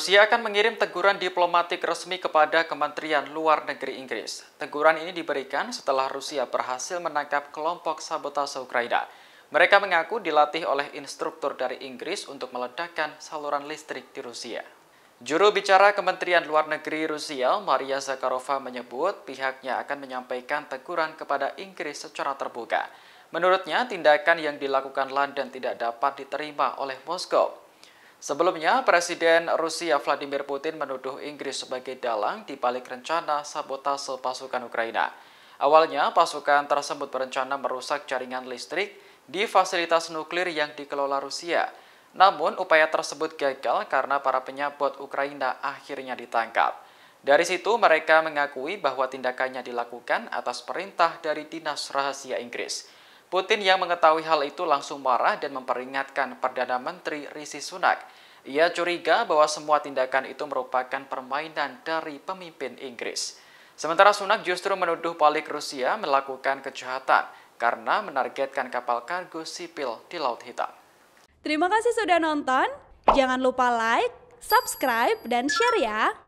Rusia akan mengirim teguran diplomatik resmi kepada Kementerian Luar Negeri Inggris. Teguran ini diberikan setelah Rusia berhasil menangkap kelompok sabotase Ukraina. Mereka mengaku dilatih oleh instruktur dari Inggris untuk meledakkan saluran listrik di Rusia. Juru bicara Kementerian Luar Negeri Rusia, Maria Zakharova menyebut pihaknya akan menyampaikan teguran kepada Inggris secara terbuka. Menurutnya, tindakan yang dilakukan London tidak dapat diterima oleh Moskow. Sebelumnya, Presiden Rusia Vladimir Putin menuduh Inggris sebagai dalang di balik rencana sabotase pasukan Ukraina. Awalnya, pasukan tersebut berencana merusak jaringan listrik di fasilitas nuklir yang dikelola Rusia. Namun, upaya tersebut gagal karena para penyabot Ukraina akhirnya ditangkap. Dari situ, mereka mengakui bahwa tindakannya dilakukan atas perintah dari Dinas Rahasia Inggris. Putin yang mengetahui hal itu langsung marah dan memperingatkan Perdana Menteri Rishi Sunak. Ia curiga bahwa semua tindakan itu merupakan permainan dari pemimpin Inggris. Sementara Sunak justru menuduh balik Rusia melakukan kejahatan karena menargetkan kapal kargo sipil di Laut Hitam. Terima kasih sudah nonton. Jangan lupa like, subscribe, dan share ya.